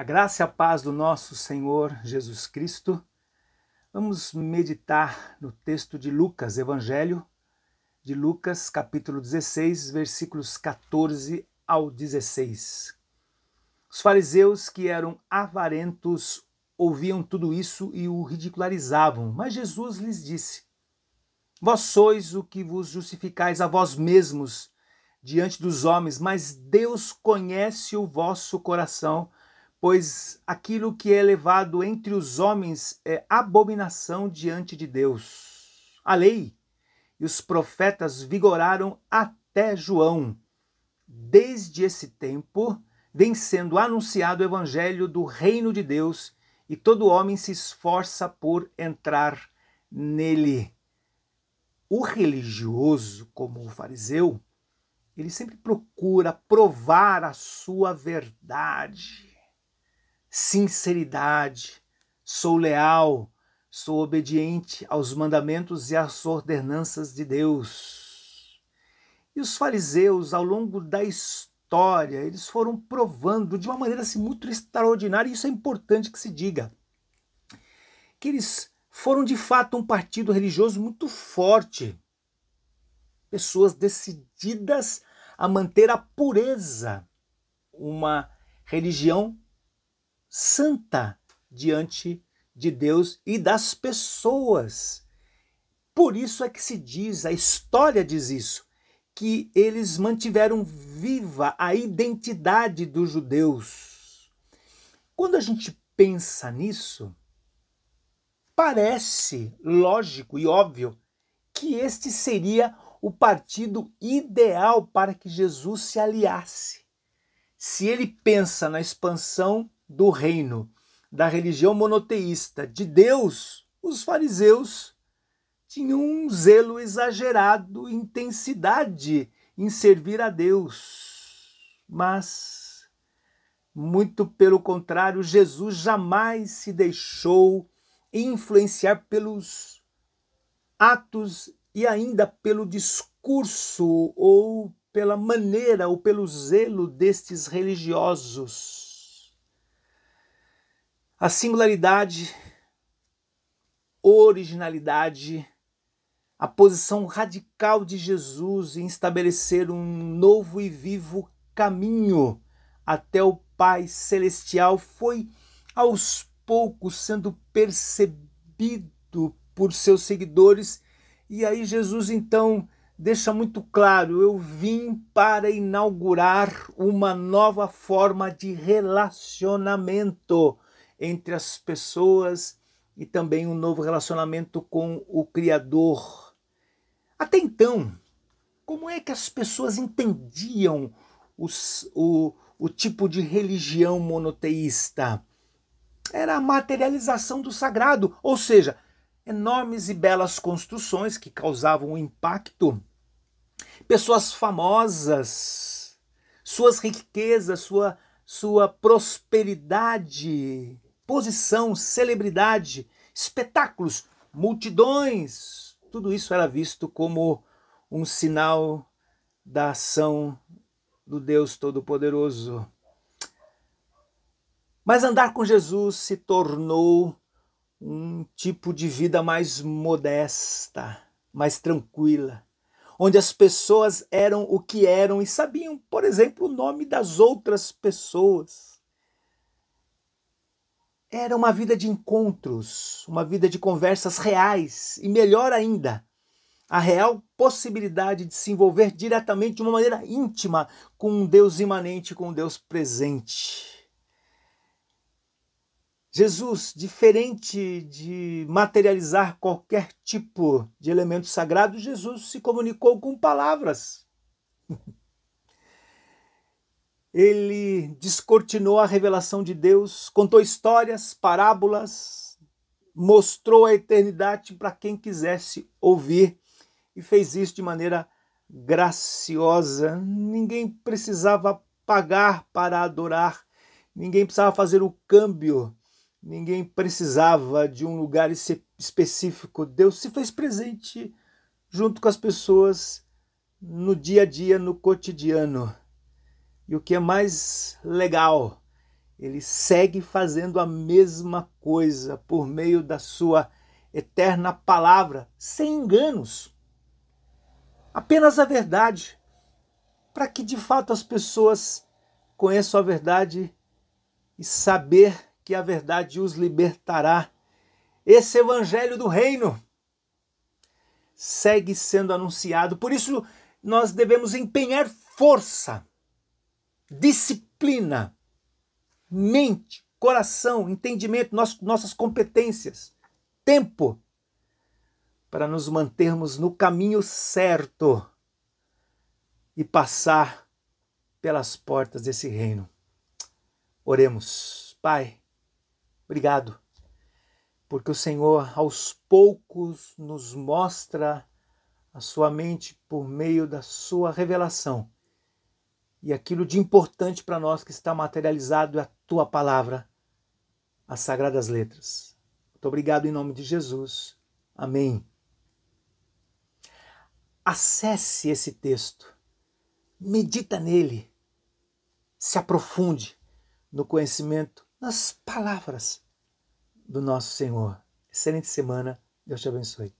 A graça e a paz do nosso Senhor Jesus Cristo. Vamos meditar no texto de Lucas, Evangelho de Lucas, capítulo 16, versículos 14 ao 16. Os fariseus que eram avarentos ouviam tudo isso e o ridicularizavam, mas Jesus lhes disse: Vós sois o que vos justificais a vós mesmos diante dos homens, mas Deus conhece o vosso coração pois aquilo que é levado entre os homens é abominação diante de Deus. A lei e os profetas vigoraram até João. Desde esse tempo, vem sendo anunciado o evangelho do reino de Deus e todo homem se esforça por entrar nele. O religioso, como o fariseu, ele sempre procura provar a sua verdade, sinceridade, sou leal, sou obediente aos mandamentos e às ordenanças de Deus. E os fariseus, ao longo da história, eles foram provando de uma maneira assim, muito extraordinária, e isso é importante que se diga, que eles foram de fato um partido religioso muito forte. Pessoas decididas a manter a pureza, uma religião santa diante de Deus e das pessoas. Por isso é que se diz, a história diz isso, que eles mantiveram viva a identidade dos judeus. Quando a gente pensa nisso, parece lógico e óbvio que este seria o partido ideal para que Jesus se aliasse. Se ele pensa na expansão do reino, da religião monoteísta, de Deus, os fariseus tinham um zelo exagerado, intensidade em servir a Deus. Mas, muito pelo contrário, Jesus jamais se deixou influenciar pelos atos e ainda pelo discurso ou pela maneira ou pelo zelo destes religiosos. A singularidade, originalidade, a posição radical de Jesus em estabelecer um novo e vivo caminho até o Pai Celestial foi aos poucos sendo percebido por seus seguidores. E aí Jesus então deixa muito claro: eu vim para inaugurar uma nova forma de relacionamento entre as pessoas e também um novo relacionamento com o Criador. Até então, como é que as pessoas entendiam os, o, o tipo de religião monoteísta? Era a materialização do sagrado, ou seja, enormes e belas construções que causavam um impacto, pessoas famosas, suas riquezas, sua, sua prosperidade exposição, celebridade, espetáculos, multidões, tudo isso era visto como um sinal da ação do Deus Todo-Poderoso. Mas andar com Jesus se tornou um tipo de vida mais modesta, mais tranquila, onde as pessoas eram o que eram e sabiam, por exemplo, o nome das outras pessoas. Era uma vida de encontros, uma vida de conversas reais e, melhor ainda, a real possibilidade de se envolver diretamente de uma maneira íntima com um Deus imanente, com um Deus presente. Jesus, diferente de materializar qualquer tipo de elemento sagrado, Jesus se comunicou com palavras. Ele descortinou a revelação de Deus, contou histórias, parábolas, mostrou a eternidade para quem quisesse ouvir e fez isso de maneira graciosa. Ninguém precisava pagar para adorar, ninguém precisava fazer o câmbio, ninguém precisava de um lugar específico. Deus se fez presente junto com as pessoas no dia a dia, no cotidiano. E o que é mais legal, ele segue fazendo a mesma coisa por meio da sua eterna palavra, sem enganos. Apenas a verdade, para que de fato as pessoas conheçam a verdade e saber que a verdade os libertará. Esse evangelho do reino segue sendo anunciado. Por isso nós devemos empenhar força disciplina, mente, coração, entendimento, nosso, nossas competências, tempo, para nos mantermos no caminho certo e passar pelas portas desse reino. Oremos, Pai, obrigado, porque o Senhor aos poucos nos mostra a sua mente por meio da sua revelação e aquilo de importante para nós que está materializado é a tua palavra, as sagradas letras. Muito obrigado em nome de Jesus. Amém. Acesse esse texto, medita nele, se aprofunde no conhecimento, nas palavras do nosso Senhor. Excelente semana, Deus te abençoe.